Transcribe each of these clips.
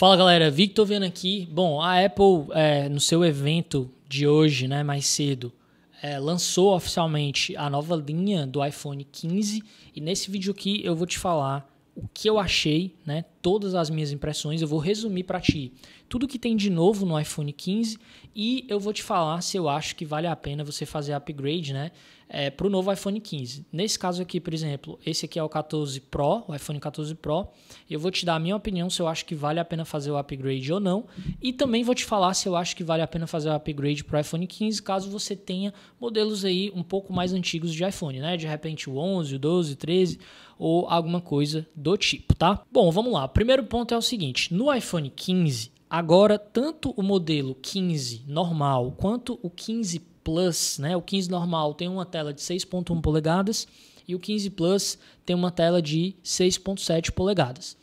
Fala galera, Victor vendo aqui. Bom, a Apple é, no seu evento de hoje, né, mais cedo, é, lançou oficialmente a nova linha do iPhone 15 e nesse vídeo aqui eu vou te falar o que eu achei, né, todas as minhas impressões, eu vou resumir para ti tudo que tem de novo no iPhone 15 e eu vou te falar se eu acho que vale a pena você fazer upgrade, né, é, eh, para o novo iPhone 15. Nesse caso aqui, por exemplo, esse aqui é o 14 Pro, o iPhone 14 Pro. Eu vou te dar a minha opinião se eu acho que vale a pena fazer o upgrade ou não e também vou te falar se eu acho que vale a pena fazer o upgrade para o iPhone 15, caso você tenha modelos aí um pouco mais antigos de iPhone, né, de repente o 11, o 12, o 13 ou alguma coisa do tipo, tá? Bom, vamos lá primeiro ponto é o seguinte: no iPhone 15, agora tanto o modelo 15 normal quanto o 15 Plus, né? O 15 normal tem uma tela de 6.1 polegadas e o 15 Plus tem uma tela de 6.7 polegadas.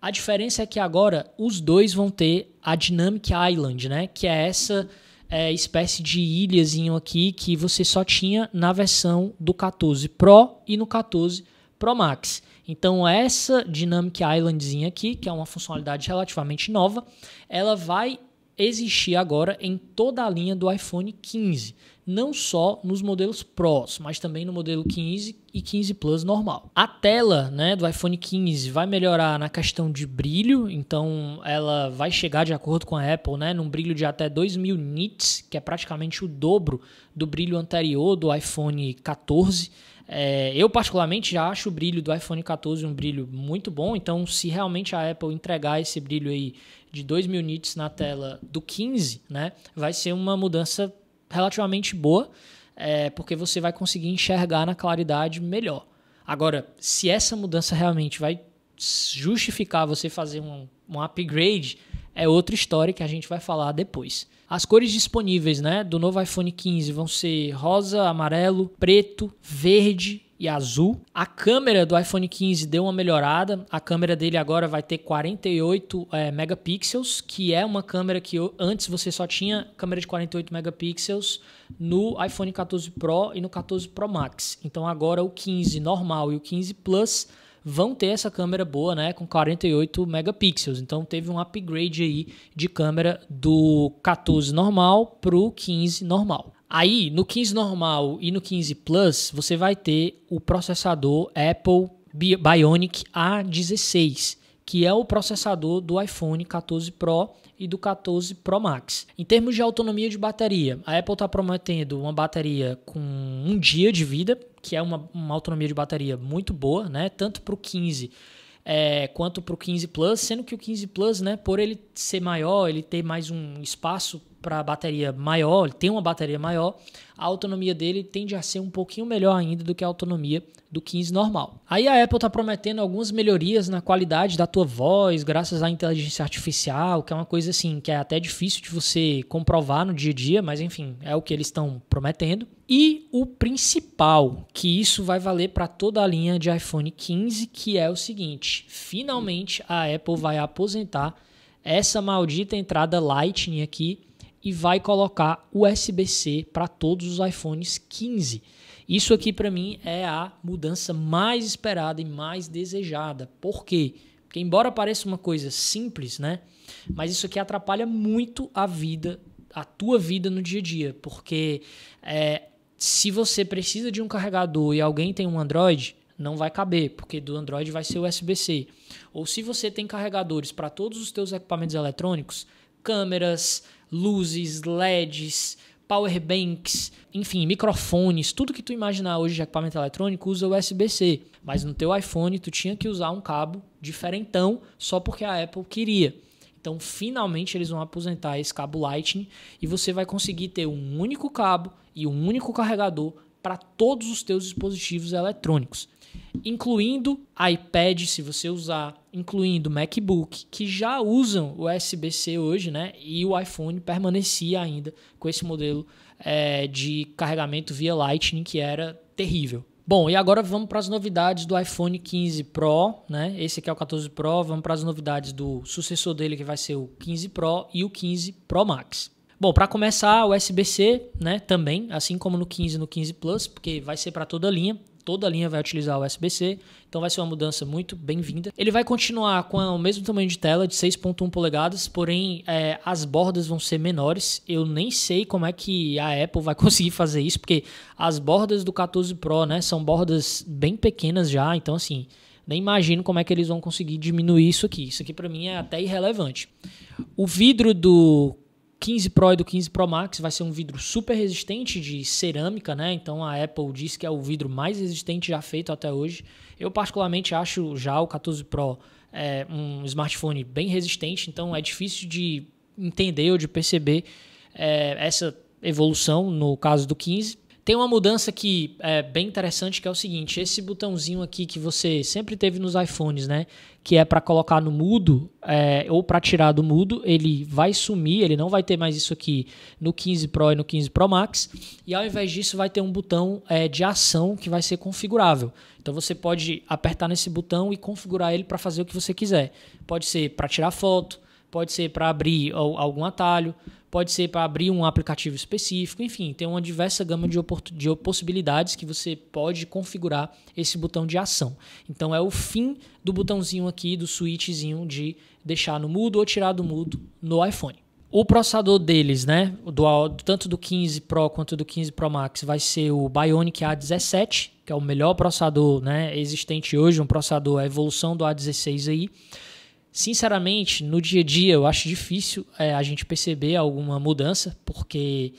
A diferença é que agora os dois vão ter a Dynamic Island, né? Que é essa é, espécie de ilhazinho aqui que você só tinha na versão do 14 Pro e no 14 Pro Max. Então essa Dynamic Islandzinha aqui, que é uma funcionalidade relativamente nova, ela vai existir agora em toda a linha do iPhone 15, não só nos modelos Pros, mas também no modelo 15 e 15 Plus normal. A tela, né, do iPhone 15 vai melhorar na questão de brilho, então ela vai chegar de acordo com a Apple, né, num brilho de até 2000 nits, que é praticamente o dobro do brilho anterior do iPhone 14. É, eu, particularmente, já acho o brilho do iPhone 14 um brilho muito bom. Então, se realmente a Apple entregar esse brilho aí de 2000 nits na tela do 15, né, vai ser uma mudança relativamente boa, é, porque você vai conseguir enxergar na claridade melhor. Agora, se essa mudança realmente vai justificar você fazer um, um upgrade é outra história que a gente vai falar depois. As cores disponíveis né, do novo iPhone 15 vão ser rosa, amarelo, preto, verde e azul. A câmera do iPhone 15 deu uma melhorada. A câmera dele agora vai ter 48 é, eh, megapixels, que é uma câmera que eu, antes você só tinha câmera de 48 megapixels no iPhone 14 Pro e no 14 Pro Max. Então agora o 15 normal e o 15 Plus vão ter essa câmera boa, né, com 48 megapixels. Então teve um upgrade aí de câmera do 14 normal pro 15 normal. Aí, no 15 normal e no 15 Plus, você vai ter o processador Apple Bionic A16, que é o processador do iPhone 14 Pro e do 14 Pro Max. Em termos de autonomia de bateria, a Apple está prometendo uma bateria com um dia de vida, que é uma, uma autonomia de bateria muito boa, né? Tanto para o 15 é, quanto para o 15 Plus, sendo que o 15 Plus, né, por ele ser maior, ele ter mais um espaço para bateria maior, ele tem uma bateria maior, a autonomia dele tende a ser um pouquinho melhor ainda do que a autonomia do 15 normal. Aí a Apple está prometendo algumas melhorias na qualidade da tua voz, graças à inteligência artificial, que é uma coisa assim que é até difícil de você comprovar no dia a dia, mas enfim, é o que eles estão prometendo. E o principal, que isso vai valer para toda a linha de iPhone 15, que é o seguinte: finalmente a Apple vai aposentar essa maldita entrada Lightning aqui e vai colocar USB-C para todos os iPhones 15. Isso aqui para mim é a mudança mais esperada e mais desejada. Por quê? Porque embora pareça uma coisa simples, né? Mas isso aqui atrapalha muito a vida, a tua vida no dia a dia, porque é, se você precisa de um carregador e alguém tem um Android, não vai caber, porque do Android vai ser USB-C. Ou se você tem carregadores para todos os teus equipamentos eletrônicos, câmeras, luzes, LEDs, powerbanks, enfim, microfones, tudo que tu imaginar hoje de equipamento eletrônico usa USB-C. Mas no teu iPhone tu tinha que usar um cabo diferentão só porque a Apple queria. Então, finalmente eles vão aposentar esse cabo Lightning e você vai conseguir ter um único cabo e um único carregador para todos os teus dispositivos eletrônicos incluindo iPad, se você usar, incluindo MacBook, que já usam o USB-C hoje, né? E o iPhone permanecia ainda com esse modelo é, de carregamento via Lightning, que era terrível. Bom, e agora vamos para as novidades do iPhone 15 Pro, né? Esse aqui é o 14 Pro, vamos para as novidades do sucessor dele, que vai ser o 15 Pro e o 15 Pro Max. Bom, para começar, o USB-C, né, também, assim como no 15 e no 15 Plus, porque vai ser para toda a linha, toda a linha vai utilizar o USB-C, então vai ser uma mudança muito bem-vinda. Ele vai continuar com o mesmo tamanho de tela, de 6.1 polegadas, porém é, as bordas vão ser menores. Eu nem sei como é que a Apple vai conseguir fazer isso, porque as bordas do 14 Pro né, são bordas bem pequenas já, então assim, nem imagino como é que eles vão conseguir diminuir isso aqui. Isso aqui para mim é até irrelevante. O vidro do 15 Pro e do 15 Pro Max vai ser um vidro super resistente de cerâmica, né? Então a Apple diz que é o vidro mais resistente já feito até hoje. Eu particularmente acho já o 14 Pro é, um smartphone bem resistente, então é difícil de entender ou de perceber é, essa evolução no caso do 15 tem uma mudança que é bem interessante, que é o seguinte: esse botãozinho aqui que você sempre teve nos iPhones, né? Que é para colocar no mudo é, ou para tirar do mudo, ele vai sumir, ele não vai ter mais isso aqui no 15 Pro e no 15 Pro Max. E ao invés disso, vai ter um botão é, de ação que vai ser configurável. Então você pode apertar nesse botão e configurar ele para fazer o que você quiser. Pode ser para tirar foto pode ser para abrir algum atalho, pode ser para abrir um aplicativo específico, enfim, tem uma diversa gama de, de possibilidades que você pode configurar esse botão de ação. Então é o fim do botãozinho aqui, do switchzinho de deixar no mudo ou tirar do mudo no iPhone. O processador deles, né, do, tanto do 15 Pro quanto do 15 Pro Max, vai ser o Bionic A17, que é o melhor processador né, existente hoje, um processador, a evolução do A16 aí sinceramente, no dia a dia eu acho difícil é, a gente perceber alguma mudança, porque,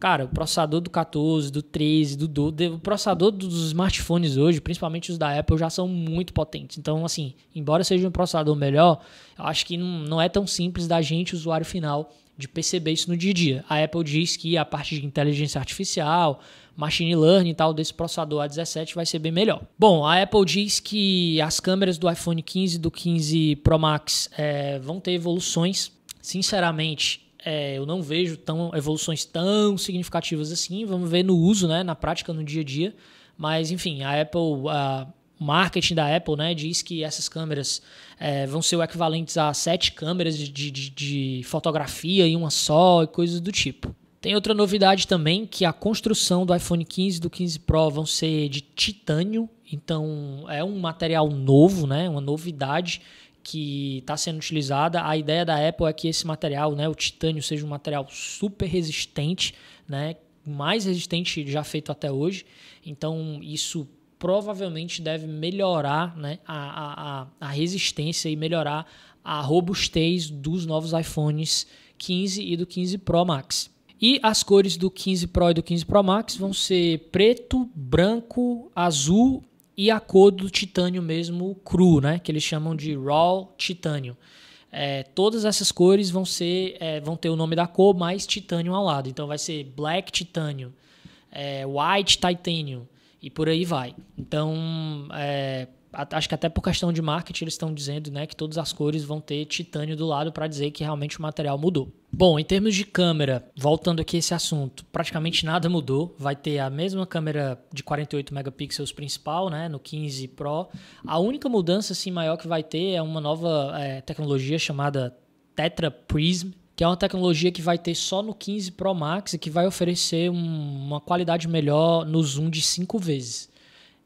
cara, o processador do 14, do 13, do 12, o processador dos smartphones hoje, principalmente os da Apple, já são muito potentes. Então, assim, embora seja um processador melhor, eu acho que não, não é tão simples da gente, usuário final, de perceber isso no dia a dia. A Apple diz que a parte de inteligência artificial, machine learning e tal desse processador A17 vai ser bem melhor. Bom, a Apple diz que as câmeras do iPhone 15 e do 15 Pro Max é, vão ter evoluções. Sinceramente, é, eu não vejo tão, evoluções tão significativas assim. Vamos ver no uso, né, na prática, no dia a dia. Mas, enfim, a Apple. A, marketing da Apple, né, diz que essas câmeras é, vão ser o equivalentes a sete câmeras de, de, de fotografia em uma só e coisas do tipo. Tem outra novidade também que a construção do iPhone 15 e do 15 Pro vão ser de titânio, então é um material novo, né? Uma novidade que está sendo utilizada. A ideia da Apple é que esse material, né, o titânio, seja um material super resistente, né? Mais resistente já feito até hoje. Então isso provavelmente deve melhorar né, a, a, a, resistência e melhorar a robustez dos novos iPhones 15 e do 15 Pro Max. E as cores do 15 Pro e do 15 Pro Max vão ser preto, branco, azul e a cor do titânio mesmo cru, né? Que eles chamam de raw titânio. É, todas essas cores vão ser, é, vão ter o nome da cor mais titânio ao lado. Então vai ser black titânio, é, white titanium e por aí vai. Então, é, acho que até por questão de marketing eles estão dizendo né, que todas as cores vão ter titânio do lado para dizer que realmente o material mudou. Bom, em termos de câmera, voltando aqui a esse assunto, praticamente nada mudou. Vai ter a mesma câmera de 48 megapixels principal, né, no 15 Pro. A única mudança assim maior que vai ter é uma nova é, tecnologia chamada Tetra Prism, que é uma tecnologia que vai ter só no 15 Pro Max e que vai oferecer um, uma qualidade melhor no zoom de 5 vezes.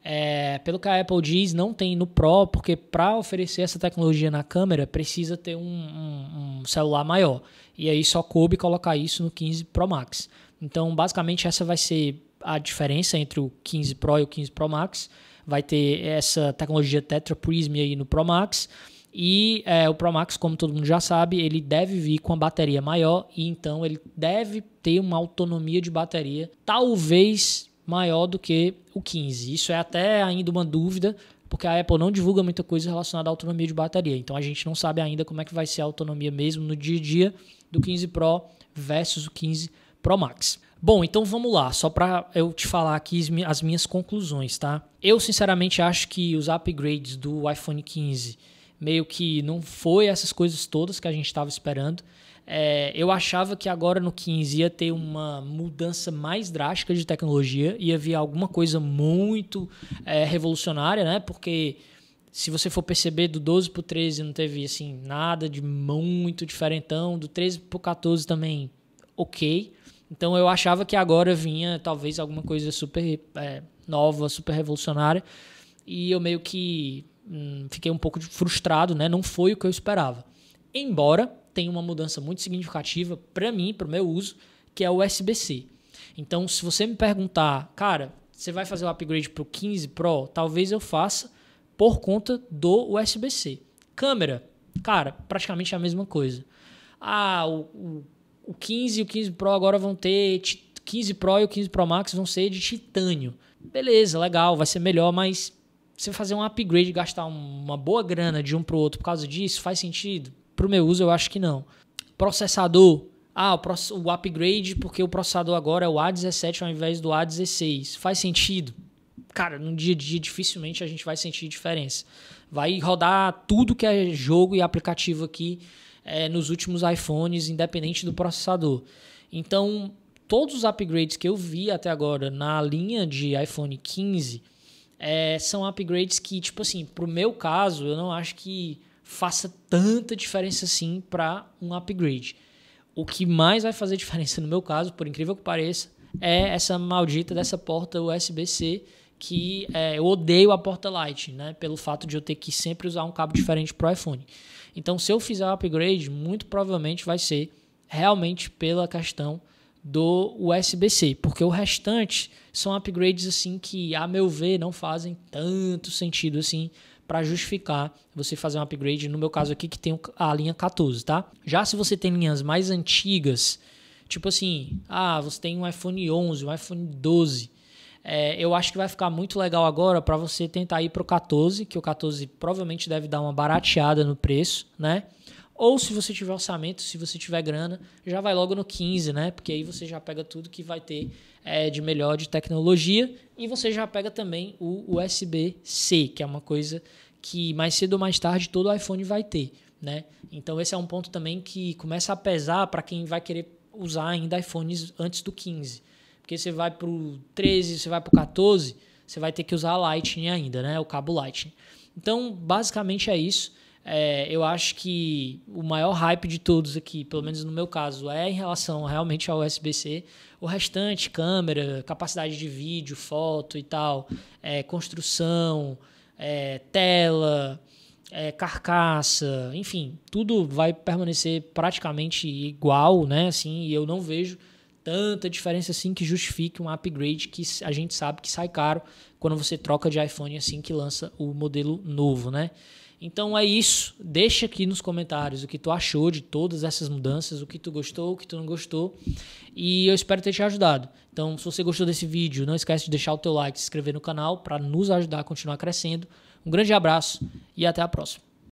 É, pelo que a Apple diz, não tem no Pro, porque para oferecer essa tecnologia na câmera precisa ter um, um, um, celular maior. E aí só coube colocar isso no 15 Pro Max. Então, basicamente, essa vai ser a diferença entre o 15 Pro e o 15 Pro Max. Vai ter essa tecnologia Tetra Prism aí no Pro Max. E é, o Pro Max, como todo mundo já sabe, ele deve vir com a bateria maior e então ele deve ter uma autonomia de bateria, talvez maior do que o 15. Isso é até ainda uma dúvida, porque a Apple não divulga muita coisa relacionada à autonomia de bateria. Então a gente não sabe ainda como é que vai ser a autonomia mesmo no dia a dia do 15 Pro versus o 15 Pro Max. Bom, então vamos lá, só para eu te falar aqui as minhas conclusões, tá? Eu sinceramente acho que os upgrades do iPhone 15 meio que não foi essas coisas todas que a gente estava esperando. É, eu achava que agora no 15 ia ter uma mudança mais drástica de tecnologia, ia vir alguma coisa muito é, revolucionária, né? Porque se você for perceber, do 12 para o 13 não teve assim, nada de muito diferentão, do 13 para o 14 também ok. Então eu achava que agora vinha talvez alguma coisa super é, nova, super revolucionária, e eu meio que Hum, fiquei um pouco frustrado, né? Não foi o que eu esperava. Embora tenha uma mudança muito significativa para mim, para o meu uso, que é o USB-C. Então, se você me perguntar, cara, você vai fazer o upgrade para o 15 Pro? Talvez eu faça por conta do USB-C. Câmera, cara, praticamente a mesma coisa. Ah, o, o, o 15 e o 15 Pro agora vão ter 15 Pro e o 15 Pro Max vão ser de titânio. Beleza, legal, vai ser melhor, mas você fazer um upgrade, gastar uma boa grana de um para o outro por causa disso, faz sentido? Para o meu uso, eu acho que não. Processador. Ah, o upgrade, porque o processador agora é o A17 ao invés do A16. Faz sentido? Cara, no dia a dia, dificilmente a gente vai sentir diferença. Vai rodar tudo que é jogo e aplicativo aqui é, nos últimos iPhones, independente do processador. Então, todos os upgrades que eu vi até agora na linha de iPhone 15 é, são upgrades que, tipo assim, pro meu caso, eu não acho que faça tanta diferença assim para um upgrade. O que mais vai fazer diferença no meu caso, por incrível que pareça, é essa maldita dessa porta USB-C que é, eu odeio a porta Lite, né? Pelo fato de eu ter que sempre usar um cabo diferente pro iPhone. Então, se eu fizer o upgrade, muito provavelmente vai ser realmente pela questão do USB-C, porque o restante são upgrades assim que, a meu ver, não fazem tanto sentido assim para justificar você fazer um upgrade, no meu caso aqui que tem a linha 14, tá? Já se você tem linhas mais antigas, tipo assim, ah, você tem um iPhone 11, um iPhone 12, é, eu acho que vai ficar muito legal agora para você tentar ir pro 14, que o 14 provavelmente deve dar uma barateada no preço, né? Ou se você tiver orçamento, se você tiver grana, já vai logo no 15, né? Porque aí você já pega tudo que vai ter é, de melhor de tecnologia e você já pega também o USB-C, que é uma coisa que mais cedo ou mais tarde todo iPhone vai ter, né? Então esse é um ponto também que começa a pesar para quem vai querer usar ainda iPhones antes do 15. Porque você vai para o 13, você vai para o 14, você vai ter que usar a Lightning ainda, né? O cabo Lightning. Então, basicamente é isso. É, eu acho que o maior hype de todos aqui, pelo menos no meu caso, é em relação realmente ao USB-C. O restante, câmera, capacidade de vídeo, foto e tal, é, construção, é, tela, é, carcaça, enfim, tudo vai permanecer praticamente igual, né? Assim, e eu não vejo tanta diferença assim que justifique um upgrade que a gente sabe que sai caro quando você troca de iPhone assim que lança o modelo novo, né? Então é isso. Deixa aqui nos comentários o que tu achou de todas essas mudanças, o que tu gostou, o que tu não gostou. E eu espero ter te ajudado. Então, se você gostou desse vídeo, não esquece de deixar o teu like, se inscrever no canal para nos ajudar a continuar crescendo. Um grande abraço e até a próxima.